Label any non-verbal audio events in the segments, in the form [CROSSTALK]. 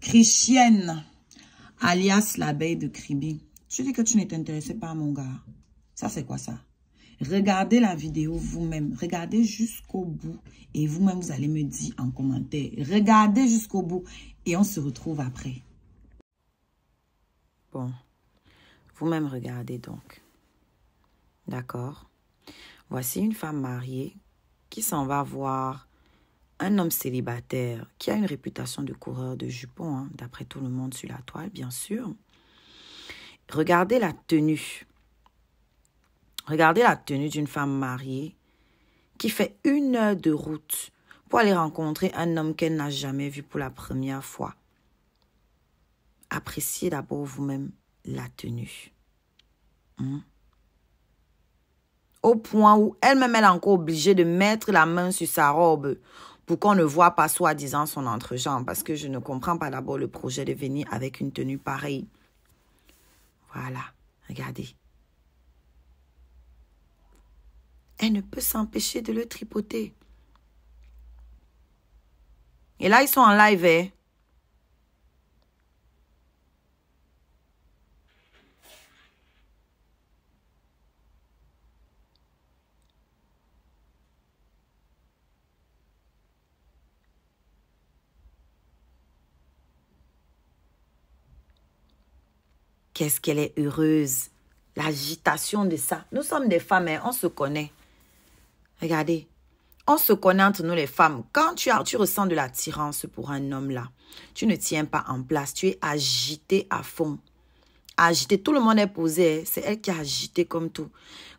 Christiane, alias l'abeille de Criby, Tu dis que tu n'es intéressé à mon gars. Ça, c'est quoi ça? Regardez la vidéo vous-même. Regardez jusqu'au bout. Et vous-même, vous allez me dire en commentaire. Regardez jusqu'au bout. Et on se retrouve après. Bon. Vous-même, regardez donc. D'accord Voici une femme mariée qui s'en va voir un homme célibataire qui a une réputation de coureur de jupons, hein, d'après tout le monde sur la toile, bien sûr. Regardez la tenue. Regardez la tenue d'une femme mariée qui fait une heure de route pour aller rencontrer un homme qu'elle n'a jamais vu pour la première fois. Appréciez d'abord vous-même la tenue. Hmm? Au point où elle-même, est encore obligée de mettre la main sur sa robe pour qu'on ne voit pas soi-disant son entrejambe Parce que je ne comprends pas d'abord le projet de venir avec une tenue pareille. Voilà, regardez. Elle ne peut s'empêcher de le tripoter. Et là, ils sont en live, hein? Qu'est-ce qu'elle est heureuse. L'agitation de ça. Nous sommes des femmes, hein, on se connaît. Regardez, on se connaît entre nous les femmes. Quand tu, as, tu ressens de l'attirance pour un homme là, tu ne tiens pas en place, tu es agitée à fond. Agitée, tout le monde est posé, hein. c'est elle qui est agitée comme tout.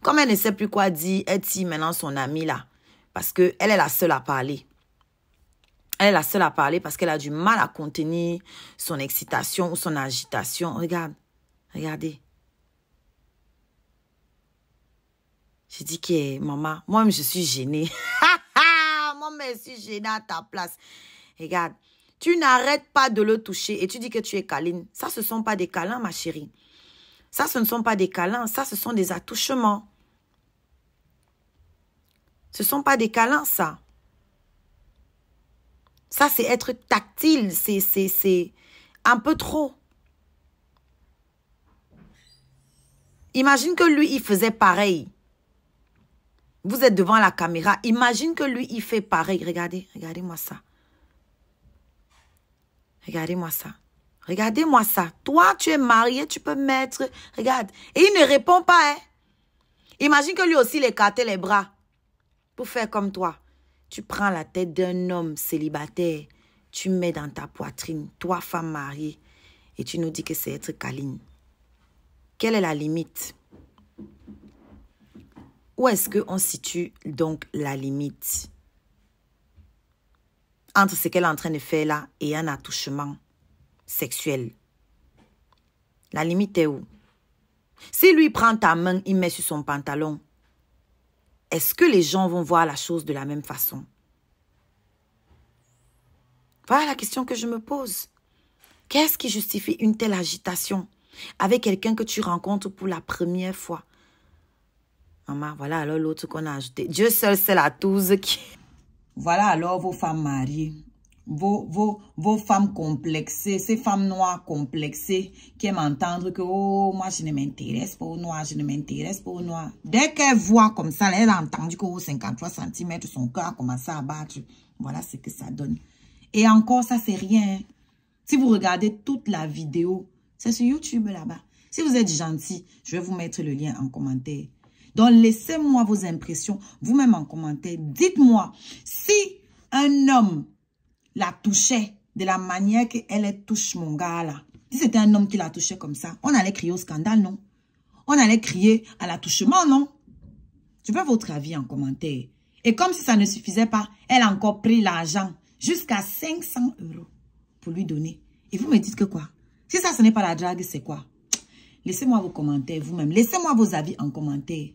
Comme elle ne sait plus quoi dire, elle dit maintenant son amie là, parce qu'elle est la seule à parler. Elle est la seule à parler parce qu'elle a du mal à contenir son excitation ou son agitation. Regarde, Regardez. J'ai dit que, maman, moi-même, je suis gênée. [LAUGHS] moi-même, je suis gênée à ta place. Regarde, tu n'arrêtes pas de le toucher et tu dis que tu es câline. Ça, ce ne sont pas des câlins, ma chérie. Ça, ce ne sont pas des câlins. Ça, ce sont des attouchements. Ce ne sont pas des câlins, ça. Ça, c'est être tactile. C'est un peu trop. Imagine que lui, il faisait pareil. Vous êtes devant la caméra. Imagine que lui, il fait pareil. Regardez, regardez-moi ça. Regardez-moi ça. Regardez-moi ça. Toi, tu es marié, tu peux mettre. Regarde. Et il ne répond pas, hein. Imagine que lui aussi, il les bras pour faire comme toi. Tu prends la tête d'un homme célibataire, tu mets dans ta poitrine, toi, femme mariée, et tu nous dis que c'est être câline. Quelle est la limite Où est-ce qu'on situe donc la limite entre ce qu'elle est en train de faire là et un attouchement sexuel La limite est où Si lui prend ta main, il met sur son pantalon, est-ce que les gens vont voir la chose de la même façon Voilà la question que je me pose. Qu'est-ce qui justifie une telle agitation avec quelqu'un que tu rencontres pour la première fois. Maman, voilà alors l'autre qu'on a ajouté. Dieu seul sait la touze qui... Voilà alors vos femmes mariées, vos, vos, vos femmes complexées, ces femmes noires complexées qui aiment entendre que « Oh, moi je ne m'intéresse pas aux noirs, je ne m'intéresse pas aux noirs. » Dès qu'elle voient comme ça, Elles a entendu qu'au 53 cm, son cœur a commencé à battre. Voilà ce que ça donne. Et encore, ça c'est rien. Si vous regardez toute la vidéo, c'est sur YouTube là-bas. Si vous êtes gentil, je vais vous mettre le lien en commentaire. Donc, laissez-moi vos impressions, vous-même en commentaire. Dites-moi, si un homme la touchait de la manière qu'elle touche mon gars là, si c'était un homme qui la touchait comme ça, on allait crier au scandale, non? On allait crier à l'attouchement, non? Je veux votre avis en commentaire. Et comme si ça ne suffisait pas, elle a encore pris l'argent jusqu'à 500 euros pour lui donner. Et vous me dites que quoi? Si ça, ce n'est pas la drague, c'est quoi Laissez-moi vos commentaires vous-même. Laissez-moi vos avis en commentaire.